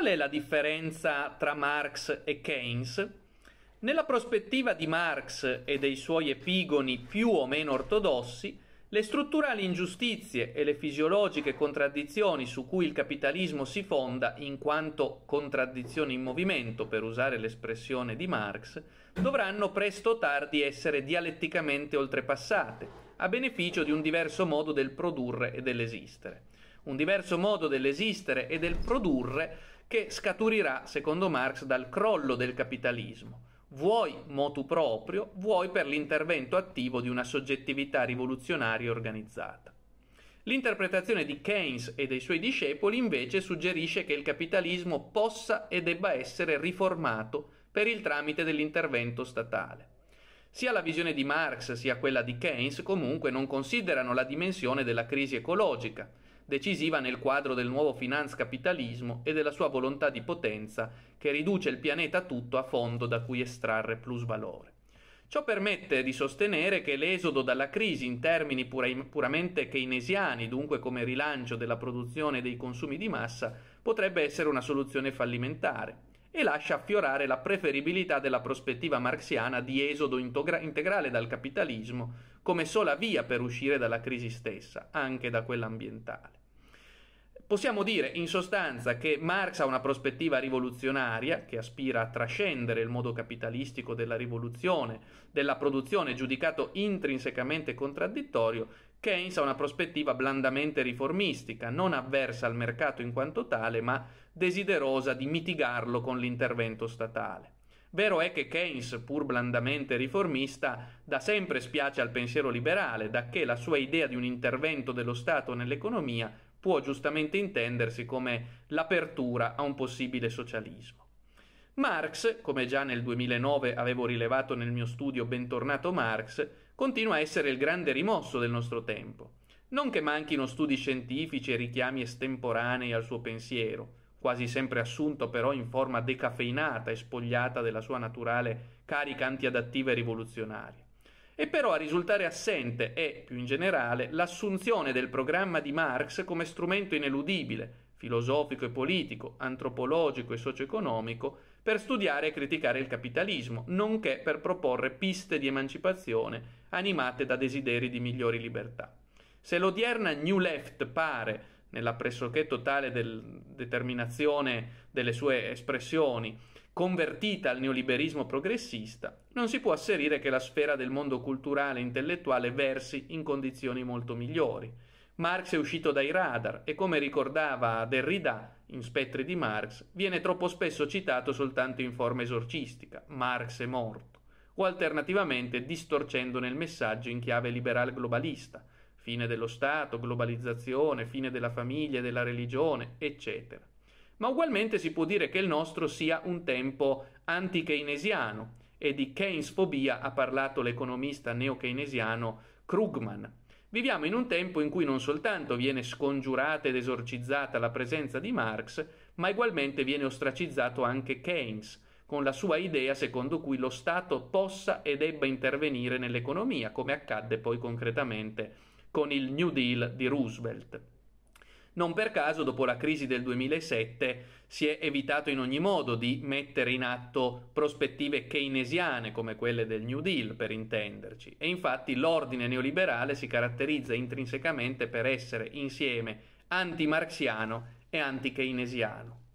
Qual è la differenza tra Marx e Keynes? Nella prospettiva di Marx e dei suoi epigoni più o meno ortodossi, le strutturali ingiustizie e le fisiologiche contraddizioni su cui il capitalismo si fonda in quanto contraddizioni in movimento, per usare l'espressione di Marx, dovranno presto o tardi essere dialetticamente oltrepassate, a beneficio di un diverso modo del produrre e dell'esistere. Un diverso modo dell'esistere e del produrre che scaturirà, secondo Marx, dal crollo del capitalismo, vuoi motu proprio, vuoi per l'intervento attivo di una soggettività rivoluzionaria organizzata. L'interpretazione di Keynes e dei suoi discepoli invece suggerisce che il capitalismo possa e debba essere riformato per il tramite dell'intervento statale. Sia la visione di Marx sia quella di Keynes comunque non considerano la dimensione della crisi ecologica, decisiva nel quadro del nuovo finanzcapitalismo e della sua volontà di potenza che riduce il pianeta tutto a fondo da cui estrarre plusvalore. Ciò permette di sostenere che l'esodo dalla crisi in termini puramente keynesiani, dunque come rilancio della produzione e dei consumi di massa, potrebbe essere una soluzione fallimentare, e lascia affiorare la preferibilità della prospettiva marxiana di esodo integrale dal capitalismo come sola via per uscire dalla crisi stessa, anche da quella ambientale. Possiamo dire in sostanza che Marx ha una prospettiva rivoluzionaria che aspira a trascendere il modo capitalistico della rivoluzione, della produzione giudicato intrinsecamente contraddittorio Keynes ha una prospettiva blandamente riformistica, non avversa al mercato in quanto tale, ma desiderosa di mitigarlo con l'intervento statale. Vero è che Keynes, pur blandamente riformista, da sempre spiace al pensiero liberale, da che la sua idea di un intervento dello Stato nell'economia può giustamente intendersi come l'apertura a un possibile socialismo. Marx, come già nel 2009 avevo rilevato nel mio studio Bentornato Marx, continua a essere il grande rimosso del nostro tempo. Non che manchino studi scientifici e richiami estemporanei al suo pensiero, quasi sempre assunto però in forma decaffeinata e spogliata della sua naturale carica antiadattiva e rivoluzionaria. E però a risultare assente è, più in generale, l'assunzione del programma di Marx come strumento ineludibile, filosofico e politico, antropologico e socio-economico, per studiare e criticare il capitalismo, nonché per proporre piste di emancipazione animate da desideri di migliori libertà. Se l'odierna New Left pare, nella pressoché totale del determinazione delle sue espressioni, convertita al neoliberismo progressista, non si può asserire che la sfera del mondo culturale e intellettuale versi in condizioni molto migliori. Marx è uscito dai radar e, come ricordava Derrida in Spettri di Marx, viene troppo spesso citato soltanto in forma esorcistica, Marx è morto, o alternativamente distorcendone il messaggio in chiave liberal globalista, fine dello Stato, globalizzazione, fine della famiglia, della religione, eccetera. Ma ugualmente si può dire che il nostro sia un tempo anti-keynesiano e di Keynes fobia ha parlato l'economista neo-keynesiano Krugman Viviamo in un tempo in cui non soltanto viene scongiurata ed esorcizzata la presenza di Marx, ma ugualmente viene ostracizzato anche Keynes, con la sua idea secondo cui lo Stato possa e debba intervenire nell'economia, come accadde poi concretamente con il New Deal di Roosevelt. Non per caso, dopo la crisi del 2007, si è evitato in ogni modo di mettere in atto prospettive keynesiane come quelle del New Deal, per intenderci. E infatti l'ordine neoliberale si caratterizza intrinsecamente per essere insieme anti-marxiano e anti-keynesiano.